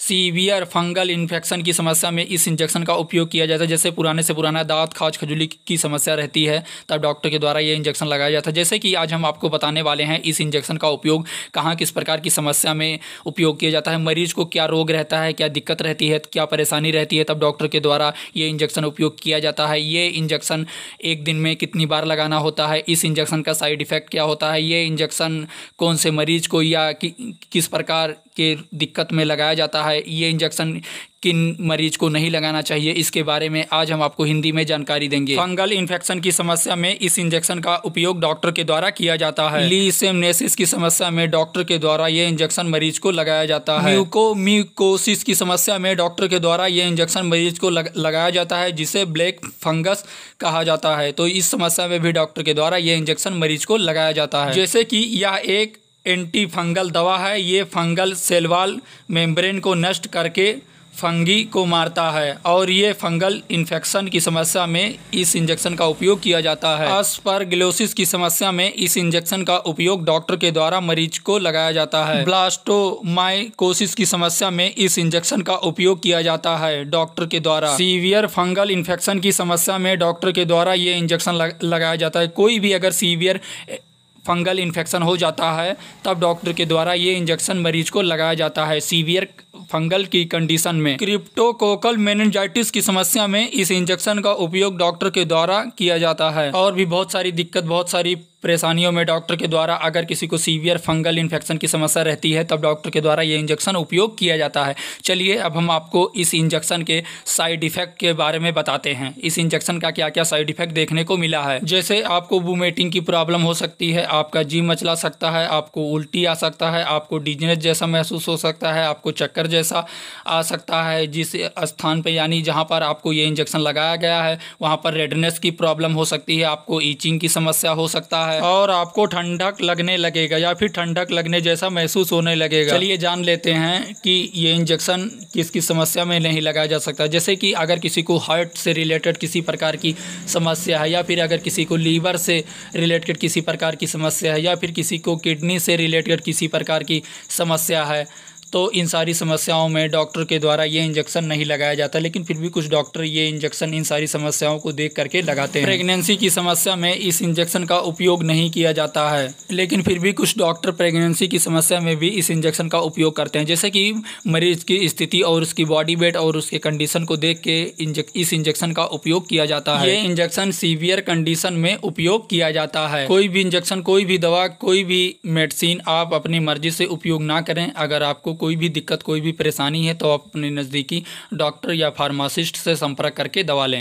severe fungal infection की समस्या में इस इंजेक्शन का उपयोग किया जाता है जैसे पुराने से पुराना दांत खाज खजुली की समस्या रहती है तब डॉक्टर के द्वारा ये इंजेक्शन लगाया जाता है जैसे कि आज हम आपको बताने वाले हैं इस इंजेक्शन का उपयोग कहाँ किस प्रकार की समस्या में उपयोग किया जाता है मरीज को क्या रोग रहता है क्या दिक्कत रहती है क्या परेशानी रहती है तब डॉक्टर के द्वारा ये इंजेक्शन उपयोग किया जाता है ये इंजेक्शन एक दिन में कितनी बार लगाना होता है इस इंजेक्शन का साइड इफ़ेक्ट क्या होता है ये इंजेक्शन कौन से मरीज को या किस प्रकार के दिक्कत में लगाया जाता है है ये इंजेक्शन किन मरीज को नहीं लगाना चाहिए इसके बारे में आज हम आपको हिंदी में जानकारी देंगे फंगल इन्फेक्शन की समस्या में इस इंजेक्शन का उपयोग डॉक्टर के द्वारा किया जाता है लीसेमनेसिस की समस्या में डॉक्टर के द्वारा ये इंजेक्शन मरीज को लगाया जाता है म्यूकोमिकोसिस की समस्या में डॉक्टर के द्वारा ये इंजेक्शन मरीज को लग, लगाया जाता है जिसे ब्लैक फंगस कहा जाता है तो इस समस्या में भी डॉक्टर के द्वारा ये इंजेक्शन मरीज को लगाया जाता है जैसे कि यह एक एंटी फंगल दवा है ये फंगल सेलवाल मेम्ब्रेन को नष्ट करके फंगी को मारता है और ये फंगल इन्फेक्शन की समस्या में इस इंजेक्शन का उपयोग किया जाता है अस्परगिलोसिस की समस्या में इस इंजेक्शन का उपयोग डॉक्टर के द्वारा मरीज को लगाया जाता है ब्लास्टोमाइकोसिस की समस्या में इस इंजेक्शन का उपयोग किया जाता है डॉक्टर के द्वारा सीवियर फंगल इन्फेक्शन की समस्या में डॉक्टर के द्वारा ये इंजेक्शन लगाया जाता है कोई भी अगर सीवियर फंगल इन्फेक्शन हो जाता है तब डॉक्टर के द्वारा ये इंजेक्शन मरीज को लगाया जाता है सीवियर फंगल की कंडीशन में क्रिप्टोकोकल मेनजाइटिस की समस्या में इस इंजेक्शन का उपयोग डॉक्टर के द्वारा किया जाता है और भी बहुत सारी दिक्कत बहुत सारी परेशानियों में डॉक्टर के द्वारा अगर किसी को सीवियर फंगल इन्फेक्शन की समस्या रहती है तब डॉक्टर के द्वारा ये इंजेक्शन उपयोग किया जाता है चलिए अब हम आपको इस इंजेक्शन के साइड इफेक्ट के बारे में बताते हैं इस इंजेक्शन का क्या क्या साइड इफेक्ट देखने को मिला है जैसे आपको वोमेटिंग की प्रॉब्लम हो सकती है आपका जी मचला सकता है आपको उल्टी आ सकता है आपको डिजनेस जैसा महसूस हो सकता है आपको चक्कर जैसा आ सकता है जिस स्थान पर यानी जहाँ पर आपको ये इंजेक्शन लगाया गया है वहाँ पर रेडनेस की प्रॉब्लम हो सकती है आपको ईचिंग की समस्या हो सकता है है और आपको ठंडक लगने लगेगा या फिर ठंडक लगने जैसा महसूस होने लगेगा चलिए जान लेते हैं कि ये इंजेक्शन किस किस समस्या में नहीं लगाया जा सकता जैसे कि अगर किसी को हार्ट से रिलेटेड किसी प्रकार की समस्या है या फिर अगर किसी को लीवर से रिलेटेड किसी प्रकार की समस्या है या फिर किसी को किडनी से रिलेटेड किसी प्रकार की समस्या है तो इन सारी समस्याओं में डॉक्टर के द्वारा ये इंजेक्शन नहीं लगाया जाता लेकिन फिर भी कुछ डॉक्टर ये इंजेक्शन इन सारी समस्याओं को देख करके लगाते हैं प्रेगनेंसी की समस्या में इस इंजेक्शन का उपयोग नहीं किया जाता है लेकिन फिर भी कुछ डॉक्टर प्रेगनेंसी की समस्या में भी इस इंजेक्शन का उपयोग करते हैं जैसे कि मरीज की स्थिति और उसकी बॉडी वेट और उसके कंडीशन को देख के इस इंजेक्शन का उपयोग किया जाता है ये इंजेक्शन सीवियर कंडीशन में उपयोग किया जाता है कोई भी इंजेक्शन कोई भी दवा कोई भी मेडिसिन आप अपनी मर्जी से उपयोग ना करें अगर आपको कोई भी दिक्कत कोई भी परेशानी है तो अपने नज़दीकी डॉक्टर या फार्मासिस्ट से संपर्क करके दवा लें